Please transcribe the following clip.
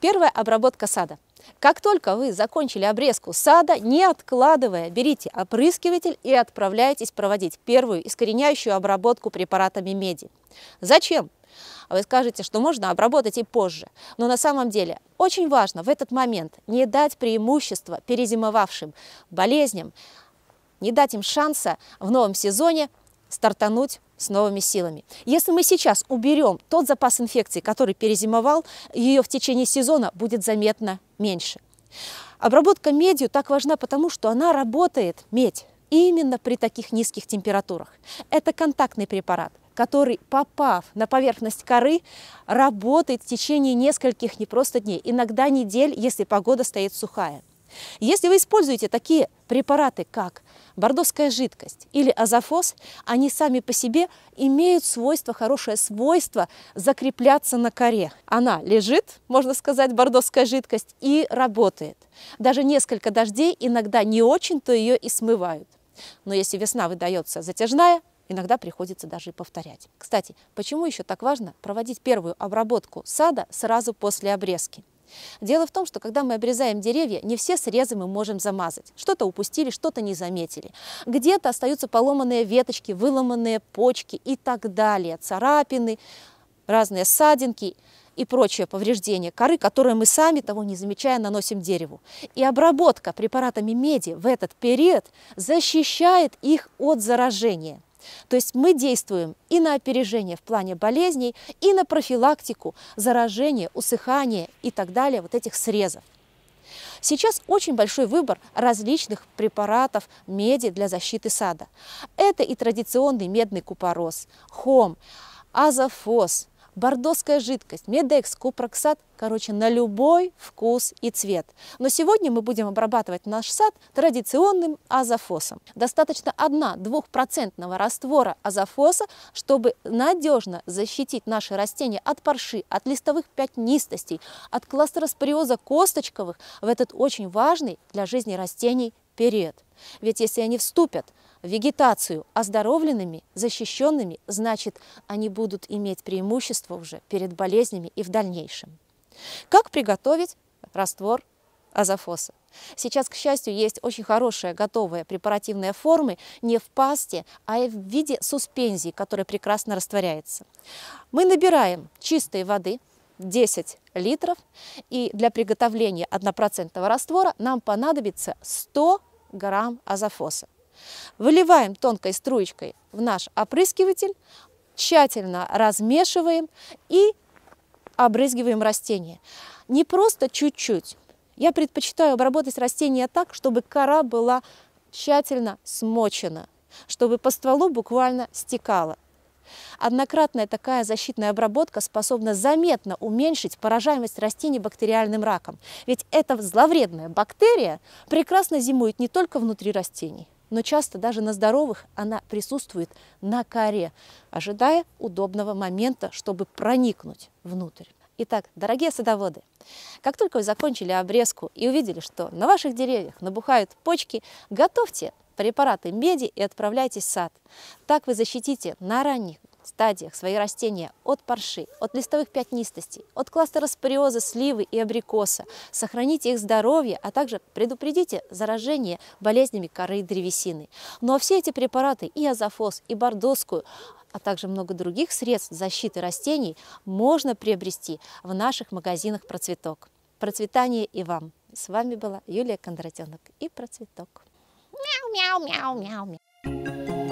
Первая обработка сада. Как только вы закончили обрезку сада, не откладывая, берите опрыскиватель и отправляйтесь проводить первую искореняющую обработку препаратами меди. Зачем? Вы скажете, что можно обработать и позже, но на самом деле очень важно в этот момент не дать преимущество перезимовавшим болезням, не дать им шанса в новом сезоне стартануть с новыми силами. Если мы сейчас уберем тот запас инфекции, который перезимовал, ее в течение сезона будет заметно меньше. Обработка медью так важна, потому что она работает, медь, именно при таких низких температурах. Это контактный препарат, который, попав на поверхность коры, работает в течение нескольких не просто дней, иногда недель, если погода стоит сухая. Если вы используете такие препараты, как бордовская жидкость или азофос, они сами по себе имеют свойство, хорошее свойство закрепляться на коре. Она лежит, можно сказать, бордовская жидкость, и работает. Даже несколько дождей иногда не очень-то ее и смывают. Но если весна выдается затяжная, иногда приходится даже и повторять. Кстати, почему еще так важно проводить первую обработку сада сразу после обрезки? Дело в том, что когда мы обрезаем деревья, не все срезы мы можем замазать. Что-то упустили, что-то не заметили. Где-то остаются поломанные веточки, выломанные почки и так далее, царапины, разные ссадинки и прочее повреждение коры, которое мы сами, того не замечая, наносим дереву. И обработка препаратами меди в этот период защищает их от заражения. То есть мы действуем и на опережение в плане болезней, и на профилактику заражения, усыхания и так далее вот этих срезов. Сейчас очень большой выбор различных препаратов меди для защиты сада. Это и традиционный медный купорос, хом, азофос, бордоская жидкость, медекс, купроксат, короче, на любой вкус и цвет. Но сегодня мы будем обрабатывать наш сад традиционным азофосом. Достаточно 1-2% раствора азофоса, чтобы надежно защитить наши растения от парши, от листовых пятнистостей, от кластероспориоза косточковых в этот очень важный для жизни растений вперед. Ведь если они вступят в вегетацию оздоровленными, защищенными, значит, они будут иметь преимущество уже перед болезнями и в дальнейшем. Как приготовить раствор азофоса? Сейчас, к счастью, есть очень хорошая готовая препаративная формы не в пасте, а в виде суспензии, которая прекрасно растворяется. Мы набираем чистой воды, 10 литров. И для приготовления 1% раствора нам понадобится 100 грамм азофоса. Выливаем тонкой струечкой в наш опрыскиватель, тщательно размешиваем и обрызгиваем растение. Не просто чуть-чуть. Я предпочитаю обработать растение так, чтобы кора была тщательно смочена, чтобы по стволу буквально стекала. Однократная такая защитная обработка способна заметно уменьшить поражаемость растений бактериальным раком. Ведь эта зловредная бактерия прекрасно зимует не только внутри растений, но часто даже на здоровых она присутствует на коре, ожидая удобного момента, чтобы проникнуть внутрь. Итак, дорогие садоводы, как только вы закончили обрезку и увидели, что на ваших деревьях набухают почки, готовьте препараты меди и отправляйтесь в сад. Так вы защитите на ранних стадиях свои растения от парши, от листовых пятнистостей, от кластера спориоза, сливы и абрикоса. Сохраните их здоровье, а также предупредите заражение болезнями коры и древесины. Ну а все эти препараты и азофос, и бордоскую, а также много других средств защиты растений можно приобрести в наших магазинах «Процветок». Процветание и вам! С вами была Юлия Кондратенок и «Процветок». meow meow meow meow